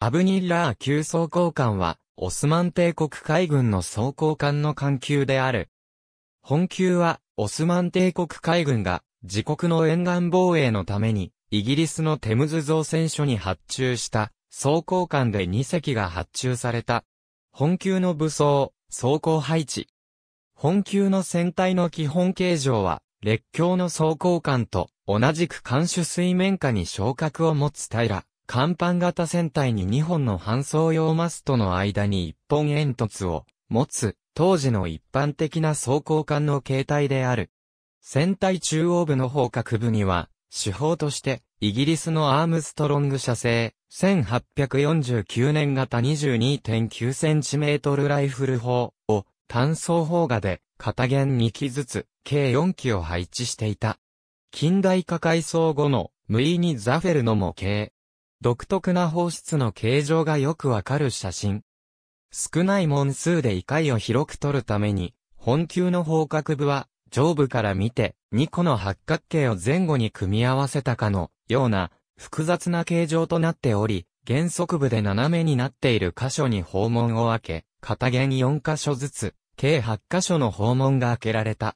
アブニッラー級装甲艦は、オスマン帝国海軍の装甲艦の艦級である。本級は、オスマン帝国海軍が、自国の沿岸防衛のために、イギリスのテムズ造船所に発注した、装甲艦で2隻が発注された。本級の武装、装甲配置。本級の船体の基本形状は、列強の装甲艦と同じく艦首水面下に昇格を持つ平。甲板型船体に2本の搬送用マストの間に1本煙突を持つ、当時の一般的な装甲艦の形態である。船体中央部の方角部には、手法として、イギリスのアームストロング社製、1849年型 22.9cm ライフル砲を単装砲画で、片弦2機ずつ、計4機を配置していた。近代化改装後の、無意にザフェルの模型、独特な放出の形状がよくわかる写真。少ない門数で異界を広く取るために、本球の方角部は、上部から見て、2個の八角形を前後に組み合わせたかのような、複雑な形状となっており、原則部で斜めになっている箇所に訪問を開け、片弦4箇所ずつ、計8箇所の訪問が開けられた。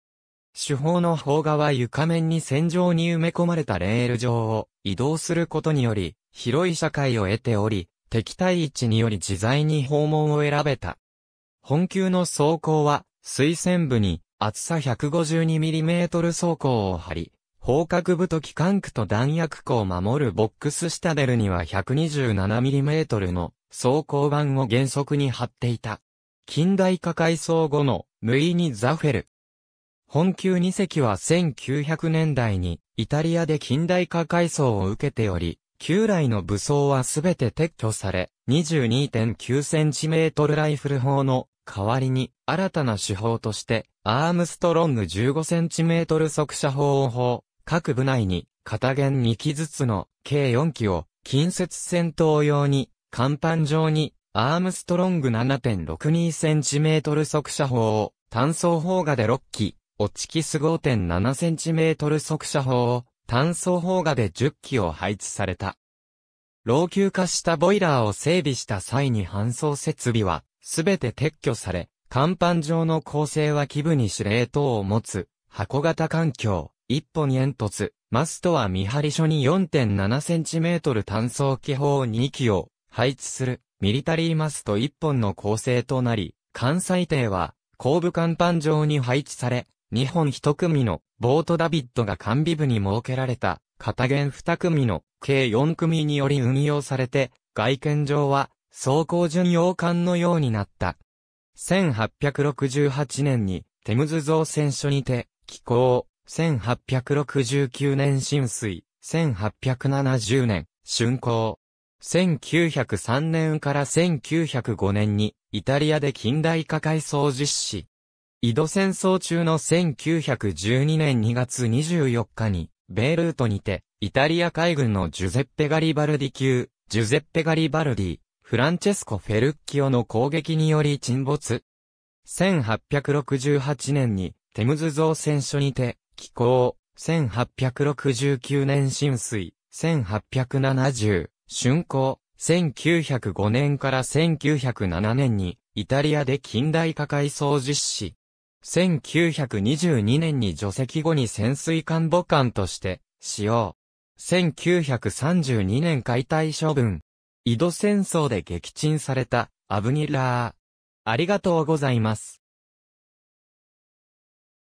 手法の方側床面に線状に埋め込まれたレール上を移動することにより、広い社会を得ており、敵対位置により自在に訪問を選べた。本級の装甲は、推薦部に厚さ 152mm 装甲を張り、砲角太き管区と弾薬庫を守るボックスシタデルには 127mm の装甲板を原則に張っていた。近代化改装後のムイニ・ザフェル。本級2隻は1900年代にイタリアで近代化改装を受けており、旧来の武装はすべて撤去され、22.9センチメートルライフル砲の代わりに、新たな手法として、アームストロング15センチメートル速射砲を砲、各部内に、片弦2機ずつの、計4機を、近接戦闘用に、甲板上に、アームストロング7.62センチメートル速射砲を、単装砲画で6機、オチキス5.7センチメートル速射砲を、単装砲画で10機を配置された。老朽化したボイラーを整備した際に搬送設備は、すべて撤去され、甲板上の構成は基部に司令塔を持つ、箱型環境、一本煙突、マストは見張り所に 4.7cm 単装機砲2機を配置する、ミリタリーマスト1本の構成となり、関西艇は、後部甲板上に配置され、日本一組のボートダビットが完備部に設けられた片原二組の計四組により運用されて、外見上は走行巡洋艦のようになった。1868年にテムズ造船所にて寄港、1869年浸水、1870年竣工。1903年から1905年にイタリアで近代化改装実施。井戸戦争中の1912年2月24日に、ベイルートにて、イタリア海軍のジュゼッペ・ガリバルディ級、ジュゼッペ・ガリバルディ、フランチェスコ・フェルッキオの攻撃により沈没。1868年に、テムズ造船所にて、寄港。1869年浸水。1870、竣工。1905年から1907年に、イタリアで近代化改装実施。1922年に除籍後に潜水艦母艦として使用。1932年解体処分。井戸戦争で撃沈されたアブニラー。ありがとうございます。